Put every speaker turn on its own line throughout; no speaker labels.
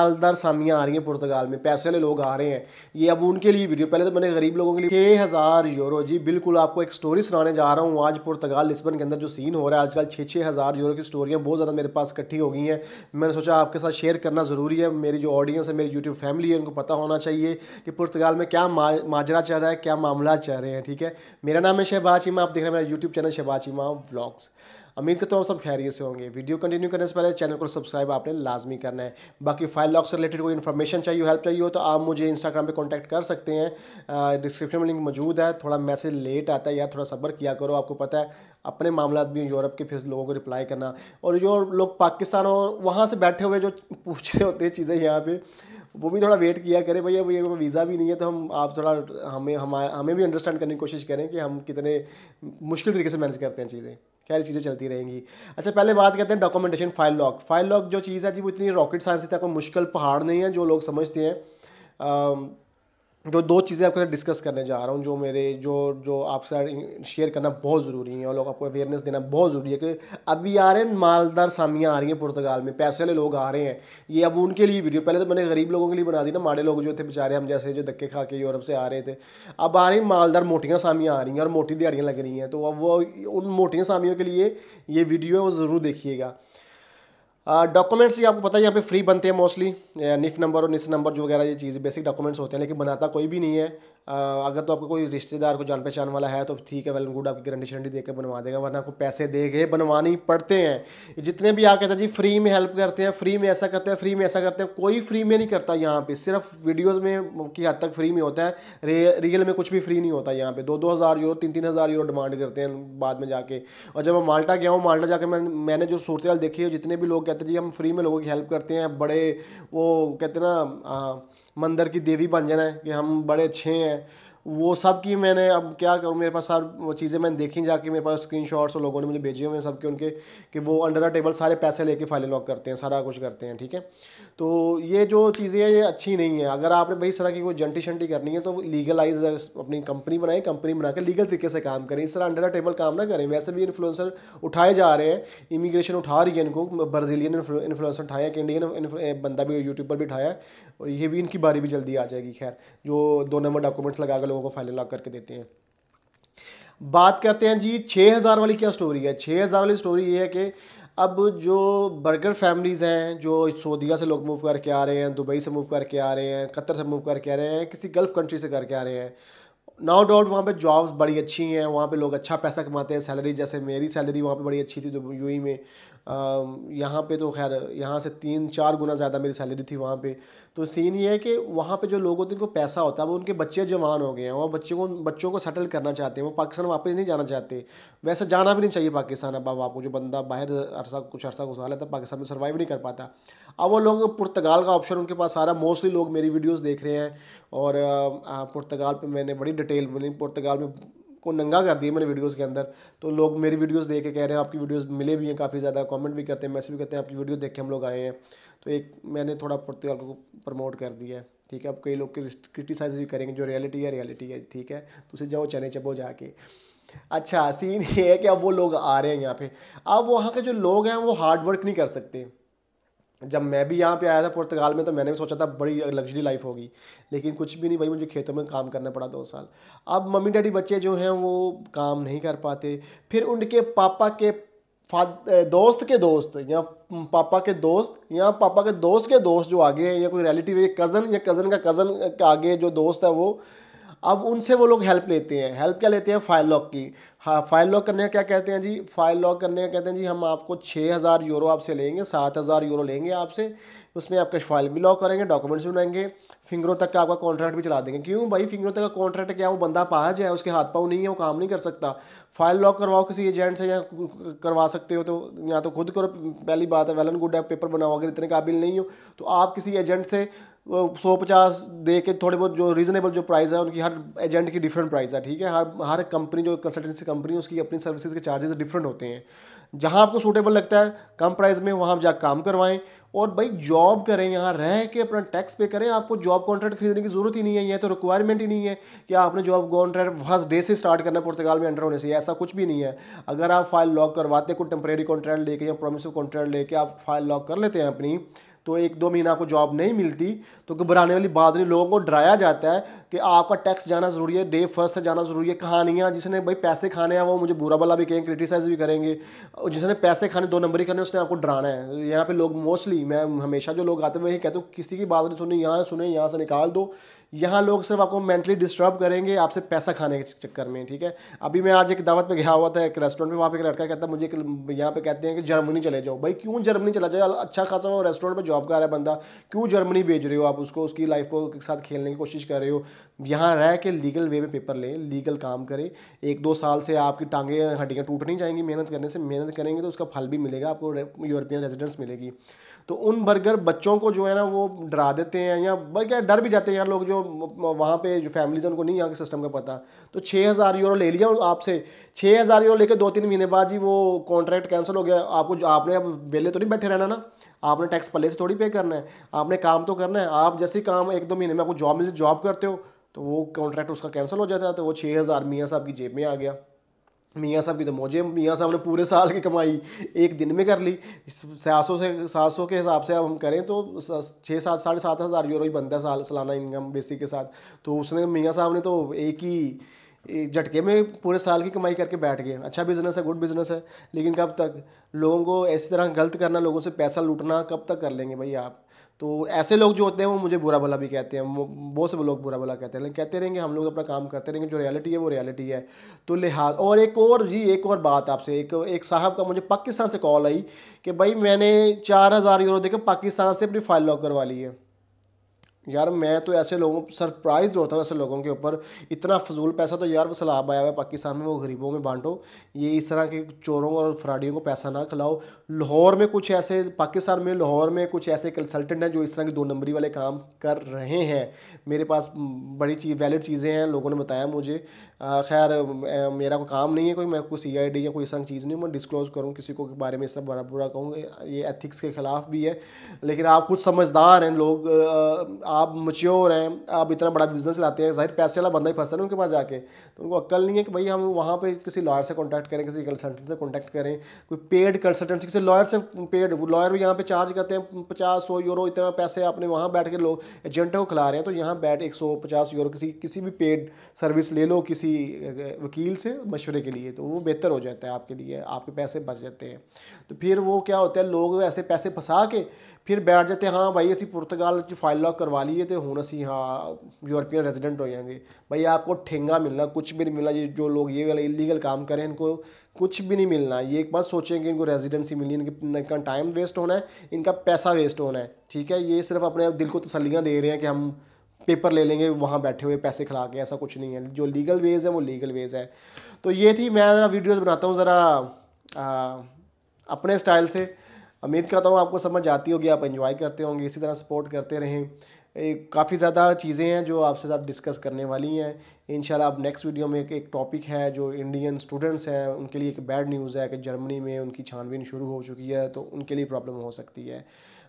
मालदार सामियाँ आ रही हैं पुर्तगाल में पैसे वाले लोग आ रहे हैं ये अब उनके लिए वीडियो पहले तो मैंने गरीब लोगों के लिए छः हज़ार यूरो जी बिल्कुल आपको एक स्टोरी सुनाने जा रहा हूँ आज पुर्तगाल लिस्बन के अंदर जो सीन हो रहा है आजकल छः छः हज़ार यूरो की स्टोरियाँ बहुत ज़्यादा मेरे पास इकट्ठी हो गई हैं मैंने सोचा आपके साथ शेयर करना ज़रूरी है मेरी जो ऑडियंस है मेरी यूट्यूब फैमिली है उनको पता होना चाहिए कि पुर्तगाल में क्या माजरा चल रहा है क्या मामला चल रहे हैं ठीक है मेरा नाम है शहबाज चीमा आप देख रहे हैं मेरा YouTube channel Shahbaz Cheema blogs अमीर कहता हूँ सब खैरियत से होंगे वीडियो कंटिन्यू करने से पहले चैनल को सब्सक्राइब आपने लाजमी करना है बाकी फाइल लॉक से रिलेटेड कोई इन्फॉर्मेशन चाहिए हेल्प चाहिए हो तो आप मुझे इंस्टाग्राम पर कॉन्टैक्ट कर सकते हैं डिस्क्रिप्शन में लिंक मौजूद है थोड़ा मैसेज लेट आता है यार थोड़ा सब्र किया करो आपको पता है अपने मामला भी यूरोप के फिर लोगों को रिप्लाई करना और जो लोग पाकिस्तान और वहाँ से बैठे हुए जो पूछ रहे होते हैं चीज़ें यहाँ पे वो भी थोड़ा वेट किया करें भैया भैया वीज़ा भी नहीं है तो हम आप थोड़ा हमें हमारे हमें भी अंडरस्टैंड करने की कोशिश करें कि हम कितने मुश्किल तरीके से मैनेज करते हैं चीज़ें क्या चीज़ें चलती रहेंगी अच्छा पहले बात करते हैं documentation file lock file lock जो चीज़ है जी वो इतनी रॉकेट साइंस इतना कोई मुश्किल पहाड़ नहीं है जो लोग समझते हैं जो दो चीज़ें आपके साथ डिस्कस करने जा रहा हूँ जो मेरे जो जो आपके साथ शेयर करना बहुत ज़रूरी है और लोग आपको अवेयरनेस देना बहुत ज़रूरी है कि अभी आ रहे हैं मालदार सामियाँ आ रही हैं पुर्तगाल में पैसे वाले लोग आ रहे हैं ये अब उनके लिए वीडियो पहले तो मैंने गरीब लोगों के लिए बना दी ना माड़े लोग जो थे बेचारे हम जैसे जो धक्के खा के यूरोप से आ रहे थे अब आ रही मालदार मोटियाँ सामियाँ आ रही हैं और मोटी दिहाड़ियाँ लग रही हैं तो अब वो उन मोटियाँ सामियों के लिए ये वीडियो है वो ज़रूर देखिएगा डॉक्यूमेंट्स ये आपको पता है यहाँ पे फ्री बनते हैं मोस्टली निफ नंबर और निस नंबर जो वगैरह ये चीज़ बेसिक डॉक्यूमेंट्स होते हैं लेकिन बनाता कोई भी नहीं है अगर तो आपका कोई रिश्तेदार को जान पहचान वाला है तो ठीक है वेल गुड आपकी गारंटी शरंटी देकर बनवा देगा वरना आपको पैसे दे के बनवानी पड़ते हैं जितने भी आ कहते हैं जी फ्री में हेल्प करते हैं फ्री में ऐसा करते हैं फ्री में ऐसा करते हैं कोई फ्री में नहीं करता यहाँ पे सिर्फ वीडियोज़ में की हद तक फ्री में होता है रियल में कुछ भी फ्री नहीं होता यहाँ पे दो दो हज़ार यूरो तीन तीन हज़ार यूरो डिमांड करते हैं बाद में जाके और जब मैं माल्टा गया हूँ माल्टा जाकर मैं मैंने जो सूरत देखी है जितने भी लोग कहते हैं जी हम फ्री में लोगों की हेल्प करते हैं बड़े वो कहते ना मंदिर की देवी बन जाना है कि हम बड़े अच्छे हैं वो सब की मैंने अब क्या करूँ मेरे पास सर वो चीज़ें मैंने देखी जाके मेरे पास स्क्रीन शॉट्स और लोगों ने मुझे भेजे हुए हैं सबके उनके कि वो अंडर द टेबल सारे पैसे लेके फाइलें लॉक करते हैं सारा कुछ करते हैं ठीक है तो ये जो चीज़ें हैं ये अच्छी नहीं है अगर आपने भाई इस तरह की कोई जंटी शंटी करनी है तो लीगलाइज अपनी कंपनी बनाए कंपनी बनाकर लीगल तरीके से काम करें इस तरह अंडर द टेबल काम ना करें वैसे भी इन्फ्लुएंसर उठाए जा रहे हैं इमिग्रेशन उठा रही है इनको ब्राज़ीलियन इन्फ्लुएंसर उठाया कि इंडियन बंदा भी यूट्यूब पर भी उठाया और ये भी इनकी बारी भी जल्दी आ जाएगी खैर जो दो नंबर डॉक्यूमेंट्स लगा कर लोगों को फाइनल लॉक करके देते हैं बात करते हैं जी छः हज़ार वाली क्या स्टोरी है छः हज़ार वाली स्टोरी ये है कि अब जो बर्गर फैमिलीज़ हैं जो सऊदीया से लोग मूव करके आ रहे हैं दुबई से मूव करके आ रहे हैं कतर से मूव करके आ रहे हैं किसी गल्फ़ कंट्री से करके आ रहे हैं नो डाउट वहाँ पे जॉब्स बड़ी अच्छी हैं वहाँ पे लोग अच्छा पैसा कमाते हैं सैलरी जैसे मेरी सैलरी वहाँ पे बड़ी अच्छी थी जो यू में यहाँ पे तो खैर यहाँ से तीन चार गुना ज़्यादा मेरी सैलरी थी वहाँ पे तो सीन ये है कि वहाँ पे जो लोग होते हैं उनको पैसा होता है वो उनके बच्चे जवान हो गए हैं और बच्चे को बच्चों को सेटल करना चाहते हैं वो पाकिस्तान वापस नहीं जाना चाहते वैसे जाना भी नहीं चाहिए पाकिस्तान अब आपको जो बंदा बाहर अरसा कुछ अरसा घुसा लेता पाकिस्तान में सर्वाइव नहीं कर पाता अब वो लोग पुर्तगाल का ऑप्शन उनके पास आ रहा मोस्टली लोग मेरी वीडियोज़ देख रहे हैं और पुर्तगाल पर मैंने बड़ी डिटेल मतलब बनी पुर्तगाल में को नंगा कर दिया मैंने वीडियोस के अंदर तो लोग मेरी वीडियोस देख के कह रहे हैं आपकी वीडियोस मिले भी हैं काफ़ी ज़्यादा कमेंट भी करते हैं मैसेज भी करते हैं आपकी वीडियो देख के हम लोग आए हैं तो एक मैंने थोड़ा पुर्तगाल को प्रमोट कर दिया है ठीक है अब कई लोग क्रिटिसाइज भी करेंगे जो रियलिटी है रियलिटी है ठीक है तो उसे जाओ चने चबो जाके अच्छा सीन ये है कि अब वो लोग आ रहे हैं यहाँ पे अब वहाँ के जो लोग हैं वो हार्ड वर्क नहीं कर सकते जब मैं भी यहाँ पे आया था पुर्तगाल में तो मैंने भी सोचा था बड़ी लग्जरी लाइफ होगी लेकिन कुछ भी नहीं भाई मुझे खेतों में काम करना पड़ा दो साल अब मम्मी डैडी बच्चे जो हैं वो काम नहीं कर पाते फिर उनके पापा के दोस्त के दोस्त या पापा के दोस्त या पापा के दोस्त के दोस्त जो आगे हैं या कोई रिलेटिव या कज़न या कज़न का कज़न के आगे जो दोस्त है वो अब उनसे वो लोग हेल्प लेते हैं हेल्प क्या लेते हैं फाइल लॉक की हाँ फाइल लॉक करने का क्या कहते हैं जी फाइल लॉक करने का कहते हैं जी हम आपको छः हज़ार यूरो आपसे लेंगे सात हज़ार यूरो लेंगे आपसे उसमें आपके फाइल भी लॉक करेंगे डॉक्यूमेंट्स भी बनाएंगे फिंगरों तक का आपका कॉन्ट्रैक्ट भी चला देंगे क्यों भाई फिंगरों तक का कॉन्ट्रैक्ट क्या वो बंदा पा जाए उसके हाथ पाँव नहीं है वो काम नहीं कर सकता फाइल लॉक करवाओ किसी एजेंट से या करवा सकते हो तो या तो खुद करो पहली बात है वेल एंड गुड है पेपर बनाओ अगर इतने काबिल नहीं हो तो आप किसी एजेंट से सौ पचास दे के थोड़े बहुत जो रीजनेबल जो प्राइस है उनकी हर एजेंट की डिफरेंट प्राइस है ठीक है हर हर कंपनी जो कंसल्टेंसी कंपनी है उसकी अपनी सर्विसेज के चार्जेस डिफरेंट होते हैं जहाँ आपको सूटेबल लगता है कम प्राइस में वहाँ आप जा काम करवाएं और भाई जॉब करें यहाँ रह के अपना टैक्स पे करें आपको जॉब कॉन्ट्रैक्ट खरीदने की ज़रूरत ही नहीं है यह तो रिक्वायरमेंट ही नहीं है कि आपने जॉब कॉन्ट्रैक्ट फर्स्ट डे से स्टार्ट करना पुर्तगाल में एंटर होने से ऐसा कुछ भी नहीं है अगर आप फाइल लॉक करवाते कोई टेम्प्रेरी कॉन्ट्रैक्ट लेके या प्रोमिसिव कॉन्ट्रैक्ट लेके आप फाइल लॉक कर लेते हैं अपनी तो एक दो महीना आपको जॉब नहीं मिलती तो घबराने वाली बात नहीं लोगों को डराया जाता है कि आपका टैक्स जाना ज़रूरी है डे फर्स्ट से जाना ज़रूरी है कहानियाँ जिसने भाई पैसे खाने हैं वो मुझे बुरा भला भी कहेंगे क्रिटिसाइज भी करेंगे और जिसने पैसे खाने दो नंबर ही करने उसने आपको डराना है यहाँ पर लोग मोस्टली मैं हमेशा जो लोग आते हैं वही कहते हूँ किसी की बात नहीं सुनी यहाँ सुने यहाँ से निकाल दो यहाँ लोग सिर्फ आपको मेंटली डिस्टर्ब करेंगे आपसे पैसा खाने के चक्कर में ठीक है अभी मैं आज एक दावत पे गया हुआ था एक रेस्टोरेंट में वहाँ पे एक लड़का कहता है मुझे यहाँ पे कहते हैं कि जर्मनी चले जाओ भाई क्यों जर्मनी चला जाओ अच्छा खासा वो रेस्टोरेंट में जॉब कर रहा है बंदा क्यों जर्मनी भेज रहे हो आप उसको उसकी लाइफ को के साथ खेलने की कोशिश कर रहे हो यहाँ रह के लीगल वे में पेपर लें लीगल काम करें एक दो साल से आपकी टांगे हड्डियाँ टूट नहीं जाएंगी मेहनत करने से मेहनत करेंगे तो उसका फल भी मिलेगा आपको यूरोपियन रेजिडेंस मिलेगी तो उन बर्गर बच्चों को जो है ना वो डरा देते हैं या बल्कि डर भी जाते हैं यार लोग जो वहाँ पे जो फैमिलीज उनको नहीं यहाँ के सिस्टम का पता तो छः हज़ार यूरो ले लिया आपसे छः हज़ार यूरो लेके दो तीन महीने बाद ही वो कॉन्ट्रैक्ट कैंसिल हो गया आपको आपने अब वेले तो नहीं बैठे रहना ना आपने टैक्स पल्ले से थोड़ी पे करना है आपने काम तो करना है आप जैसे काम एक दो महीने में आपको जॉब मिले जॉब करते हो तो वो कॉन्ट्रैक्ट उसका कैंसिल हो जाता है तो वो छः हज़ार मियाँ साहब की जेब में आ गया मियाँ साहब की तो मौजे मियाँ साहब ने पूरे साल की कमाई एक दिन में कर ली सात सौ से सात सौ के हिसाब से अब हम करें तो छः सात साढ़े सात हज़ार यूरो ही बनता है साल सालाना इनकम बेसिक के साथ तो उसने मियाँ साहब ने तो एक ही झटके में पूरे साल की कमाई करके बैठ गए अच्छा बिज़नेस है गुड बिज़नेस है लेकिन कब तक लोगों को ऐसी तरह गलत करना लोगों से पैसा लूटना कब तक कर लेंगे भाई आप तो ऐसे लोग जो होते हैं वो मुझे बुरा भला भी कहते हैं बहुत से लोग बुरा भला कहते हैं लेकिन कहते रहेंगे हम लोग अपना काम करते रहेंगे जो रियलिटी है वो रियलिटी है तो लिहाज और एक और जी एक और बात आपसे एक एक साहब का मुझे पाकिस्तान से कॉल आई कि भाई मैंने चार हज़ार यूरो देकर पाकिस्तान से अपनी फाइल लॉक करवा ली है यार मैं तो ऐसे लोगों सरप्राइज होता हूँ ऐसे लोगों के ऊपर इतना फजूल पैसा तो यार सलाब आया हुआ है पाकिस्तान में वो गरीबों में बांटो ये इस तरह के चोरों और फ्राडियों को पैसा ना खिलाओ लाहौर में कुछ ऐसे पाकिस्तान में लाहौर में कुछ ऐसे कंसल्टेंट हैं जो इस तरह के दो नंबरी वाले काम कर रहे हैं मेरे पास बड़ी चीज़ वैलिड चीज़ें हैं लोगों ने बताया मुझे खैर मेरा कोई काम नहीं है कोई मैं कोई सी आई डी या कोई इस तरह की चीज़ नहीं मैं डिस्क्लोज़ करूँ किसी को के बारे में इस तरह बड़ा बुरा कहूँ ये एथिक्स के ख़िलाफ़ भी है लेकिन आप कुछ समझदार हैं लोग आप मच्योर हैं आप इतना बड़ा बिजनेस लाते हैं जाहिर पैसे वाला बंदा ही फंसा है उनके पास जाके तो उनको अक्ल नहीं है कि भाई हम वहाँ पे किसी लॉयर से कॉन्टैक्ट करें किसी कंसल्टेंट से कॉन्टैक्ट करें कोई पेड कंसल्टेंट किसी लॉयर से पेड लॉयर भी यहाँ पर चार्ज करते हैं पचास सौ यूरो इतना पैसे आपने वहाँ बैठ के लोग एजेंटों को खिला रहे हैं तो यहाँ बैठ एक सौ पचास यूरो किसी किसी भी पेड सर्विस ले लो किसी वकील से मशवरे के लिए तो वो बेहतर हो जाता है आपके लिए आपके पैसे बच जाते हैं तो फिर वो क्या होता है लोग ऐसे पैसे फंसा के फिर बैठ जाते हैं हाँ भाई ऐसी पुर्तगाल फाइल लॉक करवा इतालिया तो होना सी हाँ यूरोपियन रेजिडेंट हो जाएंगे भाई आपको ठेंगा मिलना कुछ भी नहीं मिलना ये जो लोग ये वाला इलीगल काम करें इनको कुछ भी नहीं मिलना ये एक बात सोचेंगे इनको रेजिडेंसी मिलनी इनके इनका टाइम वेस्ट होना है इनका पैसा वेस्ट होना है ठीक है ये सिर्फ अपने दिल को तसलियाँ दे रहे हैं कि हम पेपर ले लेंगे वहाँ बैठे हुए पैसे खिला के ऐसा कुछ नहीं है जो लीगल वेज है वो लीगल वेज है तो ये थी मैं ज़रा वीडियोज़ बनाता हूँ ज़रा अपने स्टाइल से उम्मीद करता हूँ आपको समझ आती होगी आप इन्जॉय करते होंगे इसी तरह सपोर्ट करते रहें काफ़ी ज़्यादा चीज़ें हैं जो आपसे साथ डिस्कस करने वाली हैं इन आप नेक्स्ट वीडियो में एक एक टॉपिक है जो इंडियन स्टूडेंट्स हैं उनके लिए एक बैड न्यूज़ है कि जर्मनी में उनकी छानबीन शुरू हो चुकी है तो उनके लिए प्रॉब्लम हो सकती है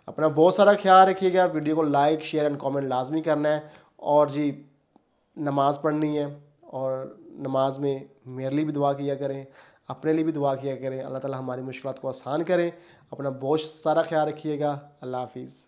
अपना बहुत सारा ख्याल रखिएगा वीडियो को लाइक शेयर एंड कॉमेंट लाजमी करना है और जी नमाज़ पढ़नी है और नमाज में मेरे लिए भी दुआ किया करें अपने लिए भी दुआ किया करें अल्लाह ताला हमारी मुश्किल को आसान करें अपना बहुत सारा ख्याल रखिएगा अल्लाह हाफिज़